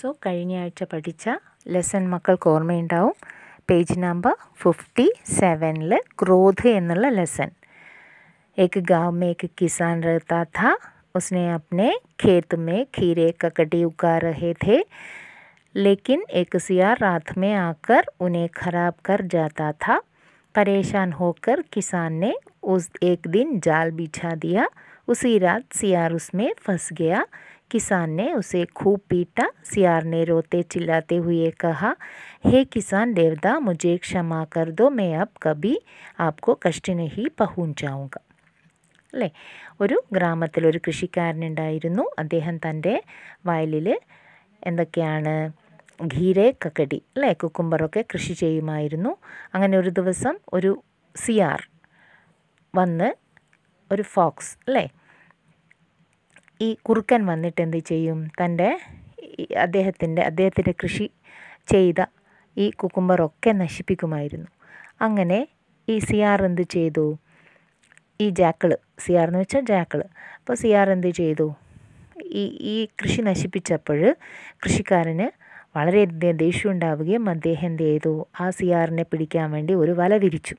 तो गणितयाഴ്ച படித்த लेसन ಮಕ್ಕಳ কোর্મેണ്ടാవు పేజీ నంబర్ 57 లో క్రోథ్ అనే లసన్ ఏక గామే ఏక కిసాన్ రతా తా ఉస్నే అప్నే ఖేత్ మే ఖీరే కకడీ ఉకార రహేతే లేకిన్ ఏక సియ రాత్ మే ఆకర్ ఉనే ఖరాబ్ కర్ జాతా తా పరిషాన్ హోకర్ కిసాన్ నే ఉస్ ఏక్ దిన జాల్ బిచా دیا ఉసి రాత్ సియ ਉਸమే ఫస్ గయా किसान ने उसे खूब पीटा सियार ने रोते चिल्लाते हुए कहा हे किसान देवदा मुझे क्षमा कर दो मैं अब कभी आपको कष्ट नहीं पहुंचाऊंगा അല്ലേ ഒരു ഗ്രാമത്തിൽ ഒരു കൃഷിക്കാരനുണ്ടായിരുന്നു അദ്ദേഹം തൻ്റെ വയലിൽ എന്തൊക്കെയാണ് ഘീരെ കക്കടി അല്ലേ കുക്കുംബറൊക്കെ കൃഷി ചെയ്യുമായിരുന്നു അങ്ങനെ ഒരു ദിവസം ഒരു സിയാർ വന്ന് ഒരു ഫോക്സ് അല്ലേ ഈ കുറുക്കൻ വന്നിട്ട് എന്ത് ചെയ്യും തൻ്റെ അദ്ദേഹത്തിൻ്റെ അദ്ദേഹത്തിൻ്റെ കൃഷി ചെയ്ത ഈ കുക്കുംബറൊക്കെ നശിപ്പിക്കുമായിരുന്നു അങ്ങനെ ഈ സിയാർ എന്ത് ചെയ്തു ഈ ജാക്കിള് സിയാർ എന്ന് വെച്ചാൽ ജാക്കിള് അപ്പോൾ സിയാർ എന്ത് ചെയ്തു ഈ ഈ കൃഷി നശിപ്പിച്ചപ്പോൾ കൃഷിക്കാരന് വളരെയധികം ദേഷ്യം ഉണ്ടാവുകയും അദ്ദേഹം എന്ത് ചെയ്തു ആ സിയാറിനെ പിടിക്കാൻ വേണ്ടി ഒരു വല വിരിച്ചു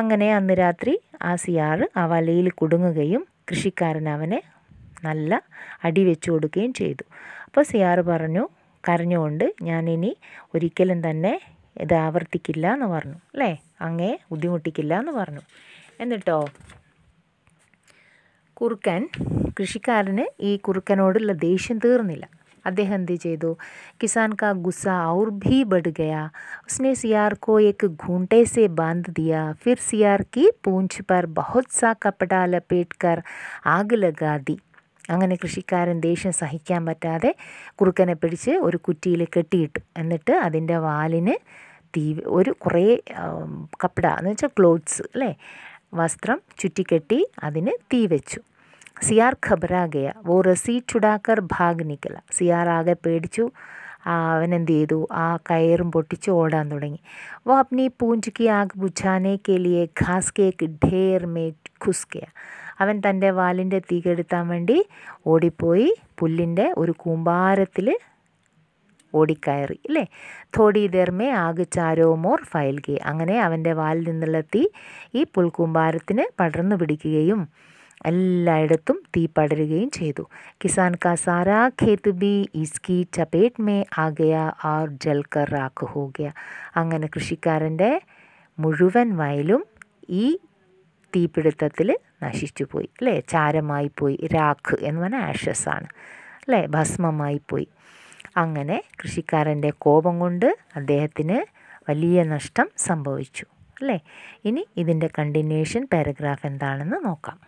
അങ്ങനെ അന്ന് രാത്രി ആ സിയാർ ആ വലയിൽ കുടുങ്ങുകയും കൃഷിക്കാരൻ അവനെ നല്ല അടി വെച്ചു കൊടുക്കുകയും ചെയ്തു അപ്പോൾ സിയാർ പറഞ്ഞു കരഞ്ഞുകൊണ്ട് ഞാനിനി ഒരിക്കലും തന്നെ ഇത് ആവർത്തിക്കില്ല എന്ന് പറഞ്ഞു അല്ലേ അങ്ങേ ബുദ്ധിമുട്ടിക്കില്ല എന്ന് പറഞ്ഞു എന്നിട്ടോ കുറുക്കൻ കൃഷിക്കാരന് ഈ കുറുക്കനോടുള്ള ദേഷ്യം തീർന്നില്ല അദ്ദേഹം എന്ത് ചെയ്തു കിസാൻ കാ ഗുസ ഔർ ഭീ ബഡ് ഗയാ ഉസ്നെ സിയാർക്കോ എക്ക് ഘൂണ്ടേസെ ബാന്ത് ദിയ ഫിർ സിയാർക്ക് പൂഞ്ച് പർ ബഹുത് കപ്പടാല പേട്ട്കർ ആഗ് ലഗാ അങ്ങനെ കൃഷിക്കാരൻ ദേഷ്യം സഹിക്കാൻ പറ്റാതെ കുറുക്കനെ പിടിച്ച് ഒരു കുറ്റിയിൽ കെട്ടിയിട്ടു എന്നിട്ട് അതിൻ്റെ വാലിന് തീ ഒരു കുറേ കപ്പട എന്ന് വെച്ചാൽ ക്ലോത്ത്സ് അല്ലേ വസ്ത്രം ചുറ്റിക്കെട്ടി അതിന് തീ വെച്ചു സിയാർ ഖബറാഗയ വോ റസി ചുടാക്കർ ഭാഗ് നിക്കല സിയാർ ആകെ പേടിച്ചു അവൻ എന്ത് ചെയ്തു ആ കയറും പൊട്ടിച്ച് ഓടാൻ തുടങ്ങി വോ അപ്നി പൂഞ്ച് കി ആഗ് ബുജാനെ കെലിയെ ഖാസ് കേക്ക് ഢേർ മേ ഖുസ്കിയ അവൻ തൻ്റെ വാലിൻ്റെ തീകെടുത്താൻ വേണ്ടി ഓടിപ്പോയി പുല്ലിൻ്റെ ഒരു കൂമ്പാരത്തിൽ ഓടിക്കയറി അല്ലേ തോടി ദർമേ ആഗ് ചാരോ മോർ ഫയൽകി അങ്ങനെ അവൻ്റെ വാലിൽ നിന്നുള്ള തീ ഈ പുൽക്കൂമ്പാരത്തിന് പടർന്നു പിടിക്കുകയും എല്ലായിടത്തും തീ പടരുകയും ചെയ്തു കിസാൻ കാ സാരാ ഖേത്ത് ബി ഇസ്കി ചപേറ്റ് മേ ആകയ ആർ ജൽക്കർ രാഖ് ഹോകിയ അങ്ങനെ കൃഷിക്കാരൻ്റെ മുഴുവൻ വയലും ഈ തീപിടുത്തത്തിൽ നശിച്ചു പോയി അല്ലേ ചാരമായി പോയി രാഖ് എന്ന് പറഞ്ഞാൽ ആഷസ് ആണ് അല്ലേ ഭസ്മമായി പോയി അങ്ങനെ കൃഷിക്കാരൻ്റെ കോപം കൊണ്ട് അദ്ദേഹത്തിന് വലിയ നഷ്ടം സംഭവിച്ചു അല്ലേ ഇനി ഇതിൻ്റെ കണ്ടിന്യൂഷൻ പാരഗ്രാഫ് എന്താണെന്ന് നോക്കാം